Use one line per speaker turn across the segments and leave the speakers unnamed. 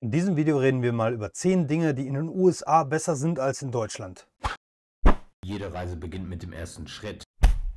In diesem Video reden wir mal über 10 Dinge, die in den USA besser sind als in Deutschland. Jede Reise beginnt mit dem ersten Schritt.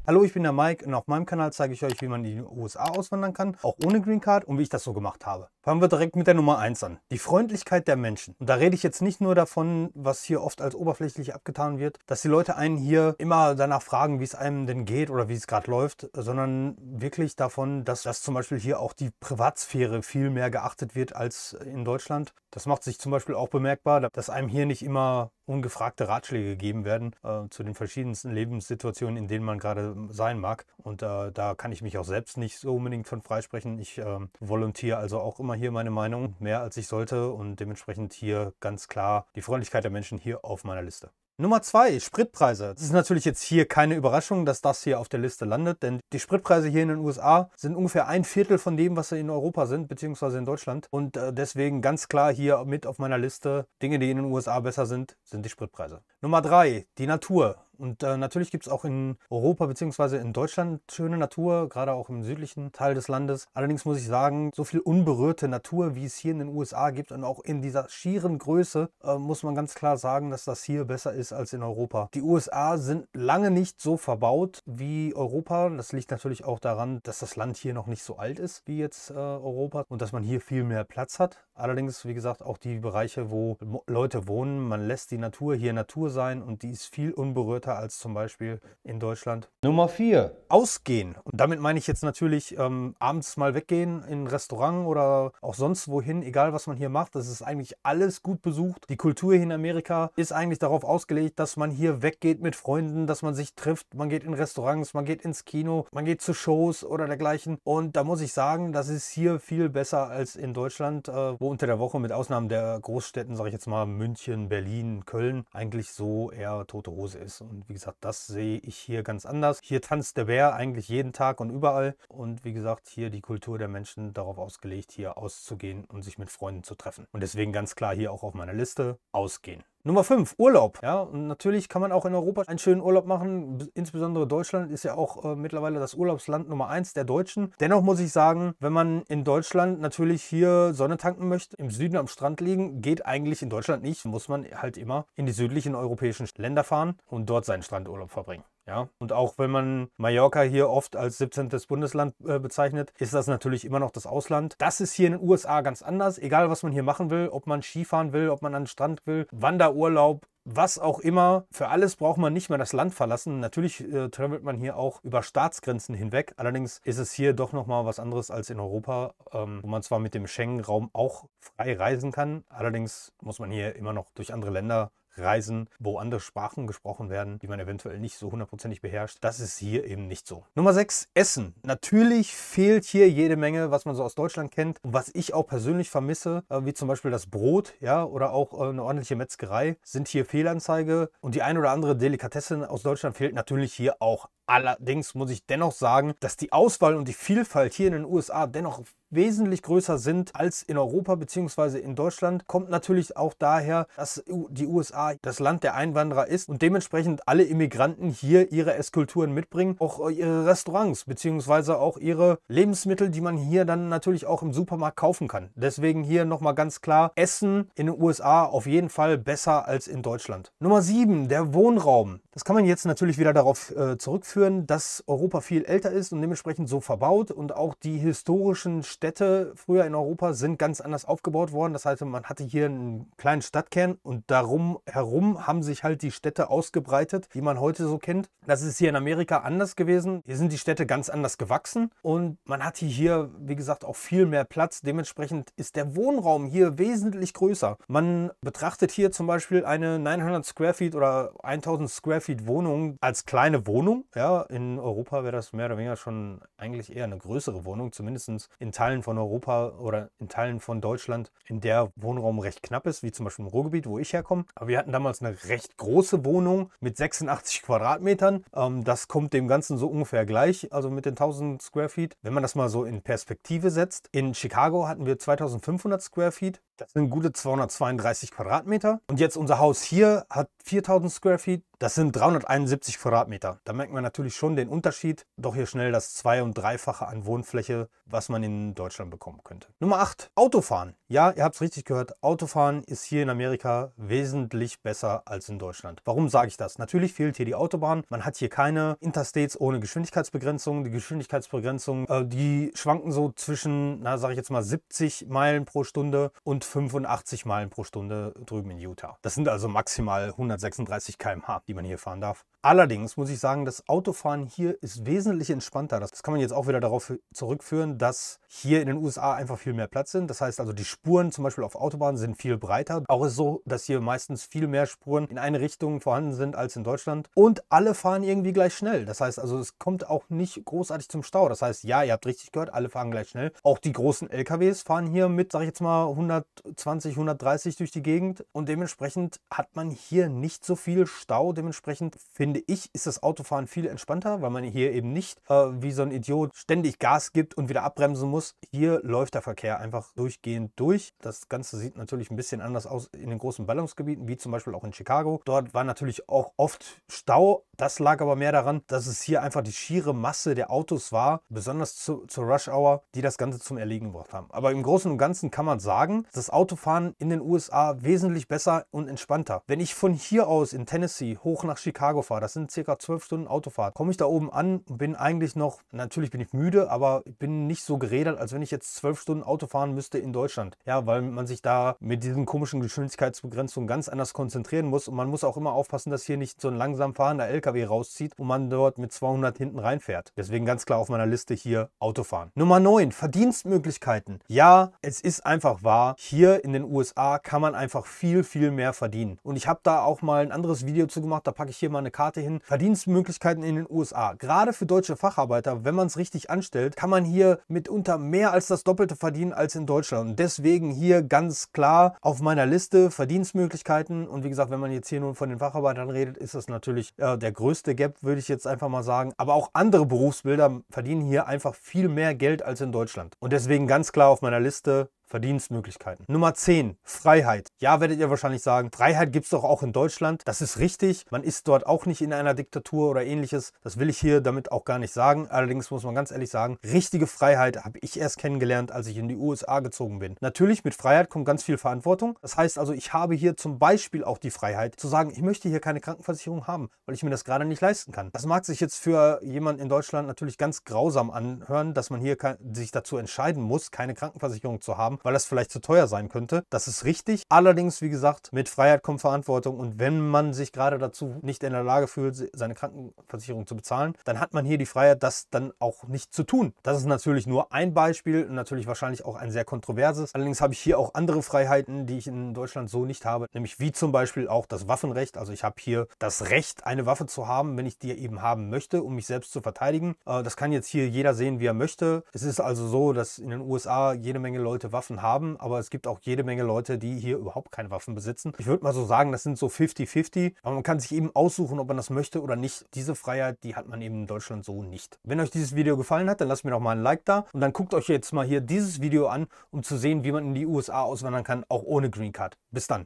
Hallo, ich bin der Mike und auf meinem Kanal zeige ich euch, wie man in die USA auswandern kann, auch ohne Green Card und wie ich das so gemacht habe. Fangen wir direkt mit der Nummer 1 an. Die Freundlichkeit der Menschen. Und da rede ich jetzt nicht nur davon, was hier oft als oberflächlich abgetan wird, dass die Leute einen hier immer danach fragen, wie es einem denn geht oder wie es gerade läuft, sondern wirklich davon, dass, dass zum Beispiel hier auch die Privatsphäre viel mehr geachtet wird als in Deutschland. Das macht sich zum Beispiel auch bemerkbar, dass einem hier nicht immer ungefragte Ratschläge gegeben werden äh, zu den verschiedensten Lebenssituationen, in denen man gerade sein mag. Und äh, da kann ich mich auch selbst nicht so unbedingt von freisprechen. Ich äh, volontiere also auch immer mal hier meine Meinung, mehr als ich sollte und dementsprechend hier ganz klar die Freundlichkeit der Menschen hier auf meiner Liste. Nummer zwei, Spritpreise. Es ist natürlich jetzt hier keine Überraschung, dass das hier auf der Liste landet, denn die Spritpreise hier in den USA sind ungefähr ein Viertel von dem, was sie in Europa sind, beziehungsweise in Deutschland. Und äh, deswegen ganz klar hier mit auf meiner Liste, Dinge, die in den USA besser sind, sind die Spritpreise. Nummer drei, die Natur. Und äh, natürlich gibt es auch in Europa bzw. in Deutschland schöne Natur, gerade auch im südlichen Teil des Landes. Allerdings muss ich sagen, so viel unberührte Natur, wie es hier in den USA gibt und auch in dieser schieren Größe, äh, muss man ganz klar sagen, dass das hier besser ist als in Europa. Die USA sind lange nicht so verbaut wie Europa. Das liegt natürlich auch daran, dass das Land hier noch nicht so alt ist wie jetzt äh, Europa und dass man hier viel mehr Platz hat. Allerdings, wie gesagt, auch die Bereiche, wo Leute wohnen, man lässt die Natur hier Natur sein und die ist viel unberührter stärker als zum Beispiel in Deutschland. Nummer vier. Ausgehen. Und damit meine ich jetzt natürlich ähm, abends mal weggehen in ein Restaurant oder auch sonst wohin, egal was man hier macht. Das ist eigentlich alles gut besucht. Die Kultur hier in Amerika ist eigentlich darauf ausgelegt, dass man hier weggeht mit Freunden, dass man sich trifft. Man geht in Restaurants, man geht ins Kino, man geht zu Shows oder dergleichen. Und da muss ich sagen, das ist hier viel besser als in Deutschland, äh, wo unter der Woche mit Ausnahme der Großstädten, sage ich jetzt mal München, Berlin, Köln, eigentlich so eher tote Hose ist. Und wie gesagt, das sehe ich hier ganz anders. Hier tanzt der Bär eigentlich jeden Tag und überall. Und wie gesagt, hier die Kultur der Menschen darauf ausgelegt, hier auszugehen und sich mit Freunden zu treffen. Und deswegen ganz klar hier auch auf meiner Liste ausgehen. Nummer 5, Urlaub. Ja, und natürlich kann man auch in Europa einen schönen Urlaub machen. Insbesondere Deutschland ist ja auch äh, mittlerweile das Urlaubsland Nummer 1 der Deutschen. Dennoch muss ich sagen, wenn man in Deutschland natürlich hier Sonne tanken möchte, im Süden am Strand liegen, geht eigentlich in Deutschland nicht. Muss man halt immer in die südlichen europäischen Länder fahren und dort seinen Strandurlaub verbringen. Ja, und auch wenn man Mallorca hier oft als 17. Bundesland äh, bezeichnet, ist das natürlich immer noch das Ausland. Das ist hier in den USA ganz anders. Egal, was man hier machen will, ob man Skifahren will, ob man an den Strand will, Wanderurlaub, was auch immer. Für alles braucht man nicht mehr das Land verlassen. Natürlich äh, travelt man hier auch über Staatsgrenzen hinweg. Allerdings ist es hier doch nochmal was anderes als in Europa, ähm, wo man zwar mit dem Schengen-Raum auch frei reisen kann. Allerdings muss man hier immer noch durch andere Länder Reisen, wo andere Sprachen gesprochen werden, die man eventuell nicht so hundertprozentig beherrscht. Das ist hier eben nicht so. Nummer 6, Essen. Natürlich fehlt hier jede Menge, was man so aus Deutschland kennt und was ich auch persönlich vermisse, äh, wie zum Beispiel das Brot ja, oder auch äh, eine ordentliche Metzgerei, sind hier Fehlanzeige. Und die ein oder andere Delikatesse aus Deutschland fehlt natürlich hier auch. Allerdings muss ich dennoch sagen, dass die Auswahl und die Vielfalt hier in den USA dennoch wesentlich größer sind als in Europa bzw. in Deutschland, kommt natürlich auch daher, dass die USA das Land der Einwanderer ist und dementsprechend alle Immigranten hier ihre Esskulturen mitbringen, auch äh, ihre Restaurants bzw. auch ihre Lebensmittel, die man hier dann natürlich auch im Supermarkt kaufen kann. Deswegen hier nochmal ganz klar, Essen in den USA auf jeden Fall besser als in Deutschland. Nummer 7, der Wohnraum. Das kann man jetzt natürlich wieder darauf äh, zurückführen, dass Europa viel älter ist und dementsprechend so verbaut und auch die historischen Städte früher in Europa sind ganz anders aufgebaut worden. Das heißt, man hatte hier einen kleinen Stadtkern und darum herum haben sich halt die Städte ausgebreitet, wie man heute so kennt. Das ist hier in Amerika anders gewesen. Hier sind die Städte ganz anders gewachsen und man hatte hier, wie gesagt, auch viel mehr Platz. Dementsprechend ist der Wohnraum hier wesentlich größer. Man betrachtet hier zum Beispiel eine 900 Square Feet oder 1000 Square Squarefield Wohnung als kleine Wohnung. Ja, in Europa wäre das mehr oder weniger schon eigentlich eher eine größere Wohnung, zumindest in Teilen von Europa oder in Teilen von Deutschland, in der Wohnraum recht knapp ist, wie zum Beispiel im Ruhrgebiet, wo ich herkomme. Aber wir hatten damals eine recht große Wohnung mit 86 Quadratmetern. Ähm, das kommt dem Ganzen so ungefähr gleich, also mit den 1000 Square Feet. Wenn man das mal so in Perspektive setzt, in Chicago hatten wir 2500 Square Feet das sind gute 232 Quadratmeter. Und jetzt unser Haus hier hat 4000 Square Feet. Das sind 371 Quadratmeter. Da merkt man natürlich schon den Unterschied. Doch hier schnell das Zwei- und Dreifache an Wohnfläche, was man in Deutschland bekommen könnte. Nummer 8. Autofahren. Ja, ihr habt es richtig gehört, Autofahren ist hier in Amerika wesentlich besser als in Deutschland. Warum sage ich das? Natürlich fehlt hier die Autobahn, man hat hier keine Interstates ohne Geschwindigkeitsbegrenzung. Die Geschwindigkeitsbegrenzung, äh, die schwanken so zwischen, na sage ich jetzt mal 70 Meilen pro Stunde und 85 Meilen pro Stunde drüben in Utah. Das sind also maximal 136 km/h, die man hier fahren darf. Allerdings muss ich sagen, das Autofahren hier ist wesentlich entspannter. Das kann man jetzt auch wieder darauf zurückführen, dass hier in den USA einfach viel mehr Platz sind. Das heißt also, die Spuren, zum Beispiel auf Autobahnen, sind viel breiter. Auch ist so, dass hier meistens viel mehr Spuren in eine Richtung vorhanden sind als in Deutschland. Und alle fahren irgendwie gleich schnell. Das heißt also, es kommt auch nicht großartig zum Stau. Das heißt, ja, ihr habt richtig gehört, alle fahren gleich schnell. Auch die großen LKWs fahren hier mit, sag ich jetzt mal, 120, 130 durch die Gegend. Und dementsprechend hat man hier nicht so viel Stau. Dementsprechend finde ich, ist das Autofahren viel entspannter, weil man hier eben nicht äh, wie so ein Idiot ständig Gas gibt und wieder abbremsen muss. Hier läuft der Verkehr einfach durchgehend durch durch. Das Ganze sieht natürlich ein bisschen anders aus in den großen Ballungsgebieten, wie zum Beispiel auch in Chicago. Dort war natürlich auch oft Stau, das lag aber mehr daran, dass es hier einfach die schiere Masse der Autos war, besonders zu, zur Rush Hour, die das Ganze zum Erliegen gebracht haben. Aber im Großen und Ganzen kann man sagen, das Autofahren in den USA wesentlich besser und entspannter. Wenn ich von hier aus in Tennessee hoch nach Chicago fahre, das sind circa zwölf Stunden Autofahrt, komme ich da oben an und bin eigentlich noch, natürlich bin ich müde, aber ich bin nicht so geredet, als wenn ich jetzt zwölf Stunden Auto fahren müsste in Deutschland. Ja, weil man sich da mit diesen komischen Geschwindigkeitsbegrenzungen ganz anders konzentrieren muss und man muss auch immer aufpassen, dass hier nicht so ein langsam fahrender LKW LKW rauszieht und man dort mit 200 hinten reinfährt. Deswegen ganz klar auf meiner Liste hier Autofahren. Nummer 9, Verdienstmöglichkeiten. Ja, es ist einfach wahr, hier in den USA kann man einfach viel, viel mehr verdienen. Und ich habe da auch mal ein anderes Video zu gemacht, da packe ich hier mal eine Karte hin. Verdienstmöglichkeiten in den USA. Gerade für deutsche Facharbeiter, wenn man es richtig anstellt, kann man hier mitunter mehr als das Doppelte verdienen als in Deutschland. Und deswegen hier ganz klar auf meiner Liste Verdienstmöglichkeiten. Und wie gesagt, wenn man jetzt hier nur von den Facharbeitern redet, ist das natürlich äh, der größte Gap, würde ich jetzt einfach mal sagen. Aber auch andere Berufsbilder verdienen hier einfach viel mehr Geld als in Deutschland. Und deswegen ganz klar auf meiner Liste Verdienstmöglichkeiten. Nummer 10, Freiheit. Ja, werdet ihr wahrscheinlich sagen, Freiheit gibt es doch auch in Deutschland. Das ist richtig. Man ist dort auch nicht in einer Diktatur oder ähnliches. Das will ich hier damit auch gar nicht sagen. Allerdings muss man ganz ehrlich sagen, richtige Freiheit habe ich erst kennengelernt, als ich in die USA gezogen bin. Natürlich, mit Freiheit kommt ganz viel Verantwortung. Das heißt also, ich habe hier zum Beispiel auch die Freiheit zu sagen, ich möchte hier keine Krankenversicherung haben, weil ich mir das gerade nicht leisten kann. Das mag sich jetzt für jemanden in Deutschland natürlich ganz grausam anhören, dass man hier sich dazu entscheiden muss, keine Krankenversicherung zu haben weil das vielleicht zu teuer sein könnte. Das ist richtig. Allerdings, wie gesagt, mit Freiheit kommt Verantwortung und wenn man sich gerade dazu nicht in der Lage fühlt, seine Krankenversicherung zu bezahlen, dann hat man hier die Freiheit, das dann auch nicht zu tun. Das ist natürlich nur ein Beispiel und natürlich wahrscheinlich auch ein sehr kontroverses. Allerdings habe ich hier auch andere Freiheiten, die ich in Deutschland so nicht habe, nämlich wie zum Beispiel auch das Waffenrecht. Also ich habe hier das Recht, eine Waffe zu haben, wenn ich die eben haben möchte, um mich selbst zu verteidigen. Äh, das kann jetzt hier jeder sehen, wie er möchte. Es ist also so, dass in den USA jede Menge Leute Waffen Waffen haben, aber es gibt auch jede Menge Leute, die hier überhaupt keine Waffen besitzen. Ich würde mal so sagen, das sind so 50-50, aber man kann sich eben aussuchen, ob man das möchte oder nicht. Diese Freiheit, die hat man eben in Deutschland so nicht. Wenn euch dieses Video gefallen hat, dann lasst mir doch mal ein Like da und dann guckt euch jetzt mal hier dieses Video an, um zu sehen, wie man in die USA auswandern kann, auch ohne Green Card. Bis dann.